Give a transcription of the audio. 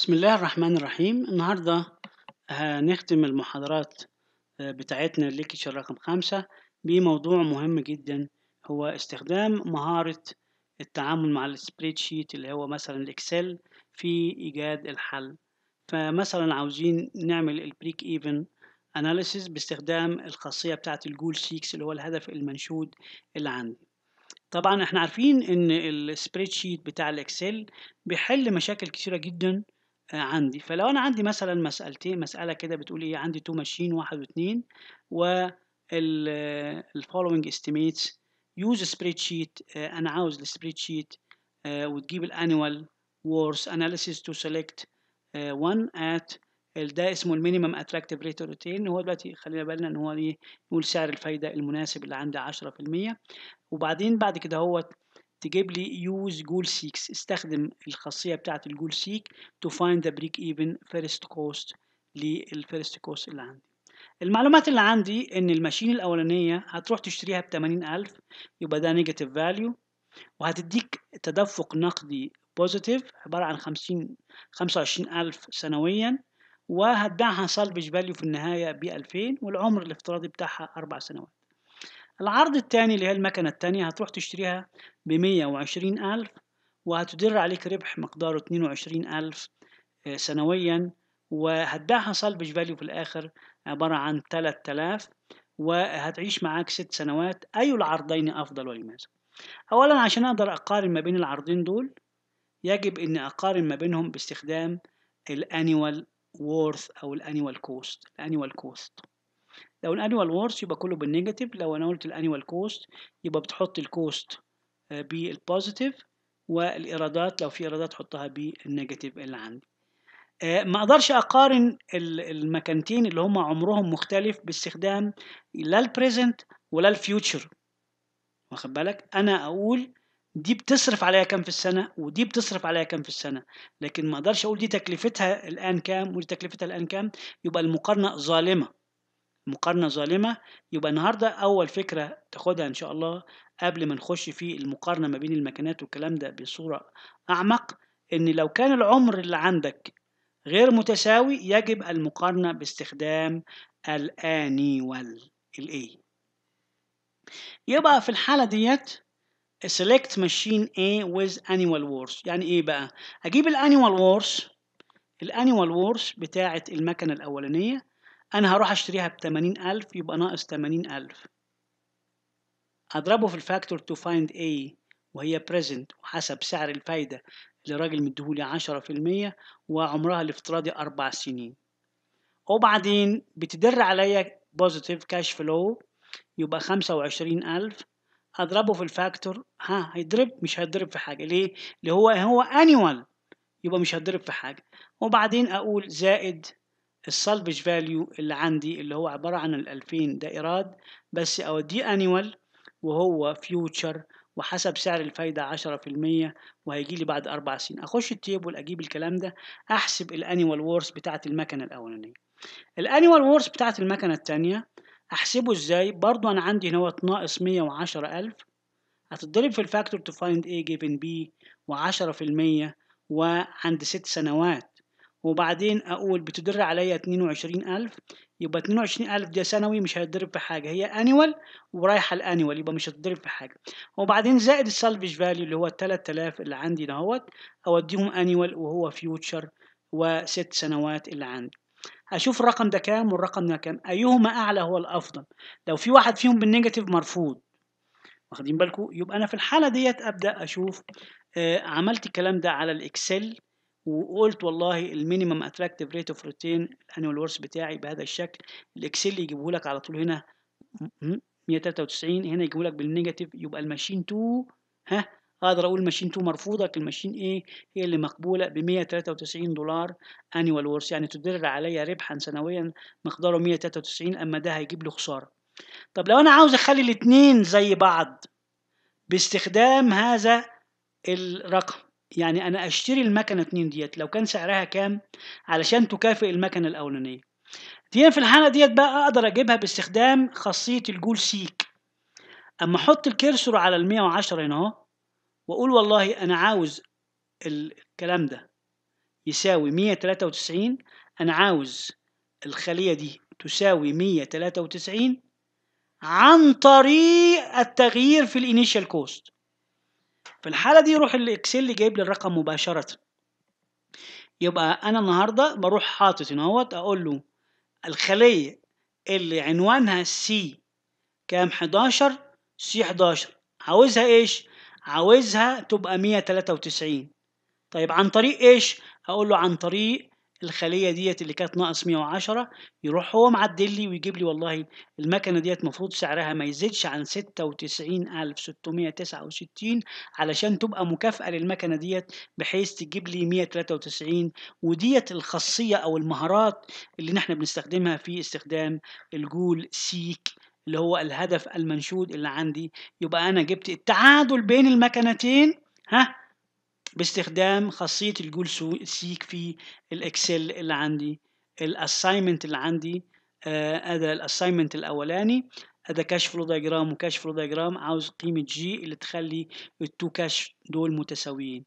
بسم الله الرحمن الرحيم النهاردة هنختم آه، المحاضرات آه، بتاعتنا الليكتشر رقم خمسة بموضوع مهم جدا هو استخدام مهارة التعامل مع السبريد شيت اللي هو مثلا الإكسل في إيجاد الحل فمثلا عاوزين نعمل البريك إيفن أناليسيس باستخدام الخاصية بتاعة الجول سيكس اللي هو الهدف المنشود اللي عندي طبعا احنا عارفين ان السبريد شيت بتاع الاكسل بيحل مشاكل كتيره جدا عندي فلو انا عندي مثلا مسالتين مساله كده بتقول ايه عندي تو ماشين واحد واثنين والفولوينج استيميتس يوز سبريد شيت انا عاوز السبريد آه، شيت وتجيب الانيوال وورس اناليسيس تو سيلكت وان ات ده اسمه المينيمم اتراكتيف ريت روتين هو دلوقتي خلينا بالنا ان هو ايه يقول سعر الفايده المناسب اللي عندي 10% وبعدين بعد كده هو تجيب لي يوز جول سيكس استخدم الخاصية بتاعة الجول سيك تو فايند ذا بريك ايفن فيرست كوست للفيرست كوست اللي عندي المعلومات اللي عندي ان الماشين الاولانية هتروح تشتريها ب الف يبقى ده نيجاتيف فاليو وهتديك تدفق نقدي بوزيتيف عبارة عن خمسين خمسة وعشرين الف سنويا وهتبيعها سالفج فاليو في النهاية ب 2000 والعمر الافتراضي بتاعها أربع سنوات العرض الثاني اللي هي المكنة الثانية هتروح تشتريها بمية وعشرين ألف وهتدر عليك ربح مقداره اتنين وعشرين ألف آه، سنويا وهتبيعها سالفج فاليو في الآخر عبارة عن تلات وهتعيش معاك ست سنوات أي العرضين أفضل ولماذا؟ أولا عشان أقدر أقارن ما بين العرضين دول يجب أن أقارن ما بينهم باستخدام الأنيوال وورث أو الأنيوال كوست الأنيوال كوست لو الانيوال وورس يبقى كله بالنيجاتيف لو انا قلت الانيوال كوست يبقى بتحط الكوست آه، بالبوزيتيف والايرادات لو في ايرادات حطها بالنيجاتيف اللي عندي آه، ما اقدرش اقارن المكانتين اللي هم عمرهم مختلف باستخدام لا البريزنت ولا الفيوتشر واخد بالك انا اقول دي بتصرف عليها كام في السنه ودي بتصرف عليها كام في السنه لكن ما اقدرش اقول دي تكلفتها الان كام ودي تكلفتها الان كام يبقى المقارنه ظالمه مقارنة ظالمة يبقى النهاردة أول فكرة تاخدها إن شاء الله قبل ما نخش في المقارنة ما بين المكانات والكلام ده بصورة أعمق إن لو كان العمر اللي عندك غير متساوي يجب المقارنة باستخدام الأنيوال الإي يبقى في الحالة ديت select machine A with annual worth يعني إيه بقى؟ أجيب الأنيوال worth الأنيوال worth بتاعة المكنة الأولانية أنا هروح أشتريها ب 80000 يبقى ناقص 80000 هضربه في الفاكتور تو فايند A وهي بريزنت وحسب سعر الفايدة اللي مديهولي عشرة في المية وعمرها الافتراضي أربع سنين وبعدين بتدر عليا بوزيتيف كاش فلو يبقى خمسة وعشرين ألف أضربه في الفاكتور ها هيضرب مش هيضرب في حاجة ليه؟ اللي هو هو أنيوال يبقى مش هيضرب في حاجة وبعدين أقول زائد السالفج فاليو اللي عندي اللي هو عبارة عن ال 2000 ده إيراد بس أوديه أنيوال وهو فيوتشر وحسب سعر الفايدة 10% وهيجي لي بعد أربع سنين أخش التيبل أجيب الكلام ده أحسب الأنيوال وورس بتاعة المكنة الأولانية الأنيوال وورس بتاعة المكنة التانية أحسبه إزاي برضو أنا عندي هنا هو ناقص 110000 هتضرب في الفاكتور تو فايند A given B وعشرة في المية وعند ست سنوات وبعدين اقول بتدر عليا 22000 يبقى 22000 دي سنوي مش هتضرب في حاجه هي انيوال ورايحه الانيوال يبقى مش هتضرب في حاجه وبعدين زائد السالفج فاليو اللي هو 3000 اللي عندي دهوت اوديهم انيوال وهو فيوتشر وست سنوات اللي عندي اشوف الرقم ده كام والرقم ده كام ايهما اعلى هو الافضل لو في واحد فيهم بالنيجاتيف مرفوض واخدين بالكم يبقى انا في الحاله ديت ابدا اشوف آه، عملت الكلام ده على الاكسل وقلت والله المينيمم اتراكتيف ريت اوف ريتين الانيوال ورث بتاعي بهذا الشكل الاكسل يجيبه لك على طول هنا 193 هنا يجيبه لك بالنيجاتيف يبقى الماشين 2 ها اقدر اقول ماشين 2 مرفوضه لكن ايه هي اللي مقبوله ب 193 دولار انيوال ورث يعني تدر عليا ربحا سنويا مقداره 193 اما ده هيجيب له خساره طب لو انا عاوز اخلي الاثنين زي بعض باستخدام هذا الرقم يعني انا اشتري المكنه اتنين ديت لو كان سعرها كام علشان تكافئ المكنه الاولانيه دي في الحاله ديت بقى اقدر اجيبها باستخدام خاصيه الجول سيك اما احط الكيرسور على ال 110 هنا اهو واقول والله انا عاوز الكلام ده يساوي 193 انا عاوز الخليه دي تساوي 193 عن طريق التغيير في الانيشال كوست في الحالة دي يروح الإكسل اللي جايب لي الرقم مباشرة يبقى أنا النهاردة بروح حاطط هنا اهوت أقول له الخلية اللي عنوانها سي كام 11 سي 11 عاوزها إيش؟ عاوزها تبقى 193 طيب عن طريق إيش؟ هقول له عن طريق الخليه ديت اللي كانت ناقص 110 يروح هو معدل لي ويجيب لي والله المكنه ديت المفروض سعرها ما يزيدش عن 96669 علشان تبقى مكافاه للمكنه ديت بحيث تجيب لي 193 وديت الخاصيه او المهارات اللي نحن بنستخدمها في استخدام الجول سيك اللي هو الهدف المنشود اللي عندي يبقى انا جبت التعادل بين المكنتين ها باستخدام خاصية الجول سيك في الاكسل اللي عندي الأسايمنت اللي عندي آه، هذا آه الأسايمنت الاولاني هذا كاش فلو دايجرام وكاش فلو دايجرام عاوز قيمة جي اللي تخلي التو كاش دول متساويين